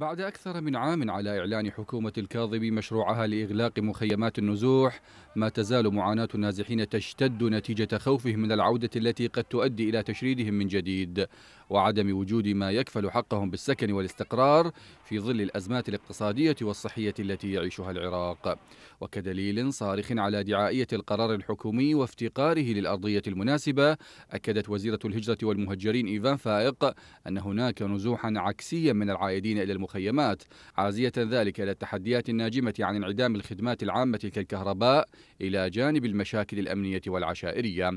بعد أكثر من عام على إعلان حكومة الكاظمي مشروعها لإغلاق مخيمات النزوح ما تزال معاناة النازحين تشتد نتيجة خوفهم من العودة التي قد تؤدي إلى تشريدهم من جديد وعدم وجود ما يكفل حقهم بالسكن والاستقرار في ظل الأزمات الاقتصادية والصحية التي يعيشها العراق وكدليل صارخ على دعائية القرار الحكومي وافتقاره للأرضية المناسبة أكدت وزيرة الهجرة والمهجرين إيفان فائق أن هناك نزوحا عكسيا من العائدين إلى المخيمات عازية ذلك إلى التحديات الناجمة عن انعدام الخدمات العامة كالكهرباء إلى جانب المشاكل الأمنية والعشائرية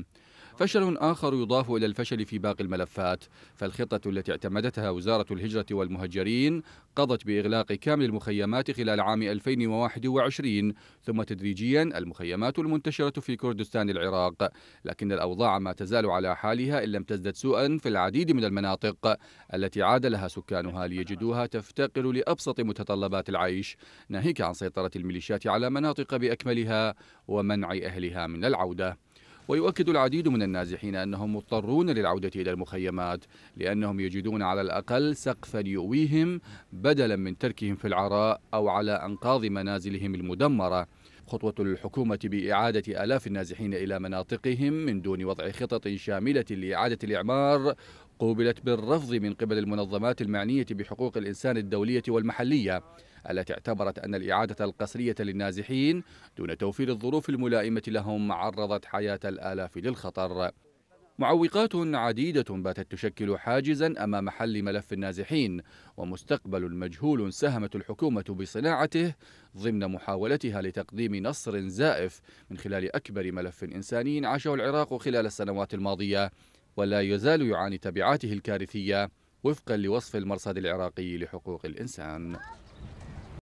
فشل آخر يضاف إلى الفشل في باقي الملفات فالخطة التي اعتمدتها وزارة الهجرة والمهجرين قضت بإغلاق كامل المخيمات خلال عام 2021 ثم تدريجيا المخيمات المنتشرة في كردستان العراق لكن الأوضاع ما تزال على حالها إن لم تزدد سوءا في العديد من المناطق التي عاد لها سكانها ليجدوها تفتقر لأبسط متطلبات العيش ناهيك عن سيطرة الميليشيات على مناطق بأكملها ومنع أهلها من العودة ويؤكد العديد من النازحين أنهم مضطرون للعودة إلى المخيمات لأنهم يجدون على الأقل سقفا يؤويهم بدلا من تركهم في العراء أو على أنقاض منازلهم المدمرة خطوة الحكومة بإعادة آلاف النازحين إلى مناطقهم من دون وضع خطط شاملة لإعادة الإعمار قوبلت بالرفض من قبل المنظمات المعنية بحقوق الإنسان الدولية والمحلية التي اعتبرت أن الإعادة القسرية للنازحين دون توفير الظروف الملائمة لهم عرضت حياة الآلاف للخطر معوقات عديدة باتت تشكل حاجزا أمام حل ملف النازحين ومستقبل مجهول ساهمت الحكومة بصناعته ضمن محاولتها لتقديم نصر زائف من خلال أكبر ملف إنساني عاشه العراق خلال السنوات الماضية ولا يزال يعاني تبعاته الكارثية وفقا لوصف المرصد العراقي لحقوق الإنسان